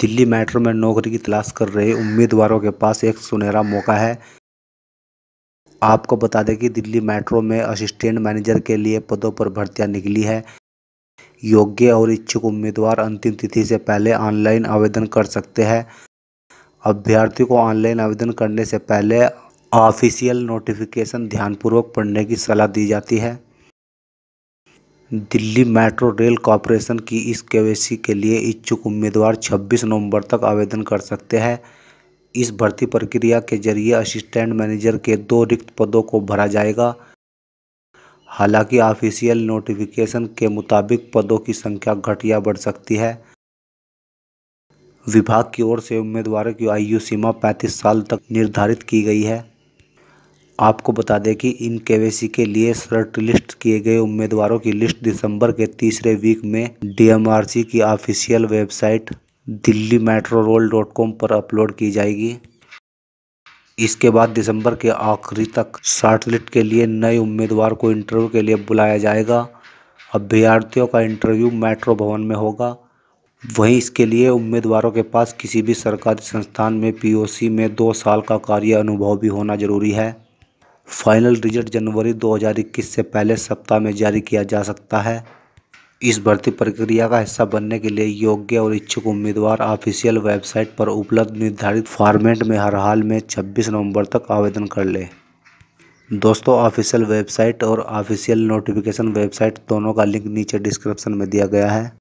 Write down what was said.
Delhi metro में नौकरी की तलाश कर रहे उम्मीदवारों के पास एक सुनहरा मौका है आपको बता दें कि दिल्ली मेट्रो में असिस्टेंट मैनेजर के लिए पदों पर भर्तियां निकली है योग्य और इच्छुक उम्मीदवार अंतिम तिथि से पहले ऑनलाइन आवेदन कर सकते हैं अभ्यर्थी को ऑनलाइन आवेदन करने से पहले ऑफिशियल नोटिफिकेशन ध्यानपूर्वक पढ़ने की सलाह दी जाती है दिल्ली मेट्रो रेल कॉरपोरेशन की इस केवेसी के लिए इच्छुक उम्मीदवार 26 नवंबर तक आवेदन कर सकते हैं इस भर्ती प्रक्रिया के जरिए असिस्टेंट मैनेजर के दो रिक्त पदों को भरा जाएगा हालांकि ऑफिशियल नोटिफिकेशन के मुताबिक पदों की संख्या घट या बढ़ सकती है विभाग की ओर से उम्मीदवारों की आयु सीमा 35 साल तक निर्धारित की गई है आपको बता दें कि इन के के लिए लिस्ट किए गए उम्मीदवारों की लिस्ट दिसंबर के तीसरे वीक में डीएमआरसी की official website Delhi metro rail dot com पर अपलोड की जाएगी इसके बाद दिसंबर के आखिरी तक शॉर्टलिस्ट के लिए नए उम्मीदवार को इंटरव्यू के लिए बुलाया जाएगा अभ्यर्थियों का इंटरव्यू मेट्रो भवन में होगा वहीं इसके लिए उम्मीदवारों के पास किसी भी सरकारी संस्थान में पीओसी में दो साल का कार्य अनुभव भी होना जरूरी है फाइनल रिजल्ट जनवरी 2021 से पहले सप्ताह में जारी किया जा सकता है इस भर्ती प्रक्रिया का हिस्सा बनने के लिए योग्य और इच्छुक उम्मीदवार ऑफिशियल वेबसाइट पर उपलब्ध निर्धारित फॉर्मेट में हर हाल में 26 नवंबर तक आवेदन कर लें दोस्तों ऑफिशियल वेबसाइट और ऑफिशियल नोटिफिकेशन वेबसाइट दोनों का लिंक नीचे डिस्क्रिप्शन में दिया गया है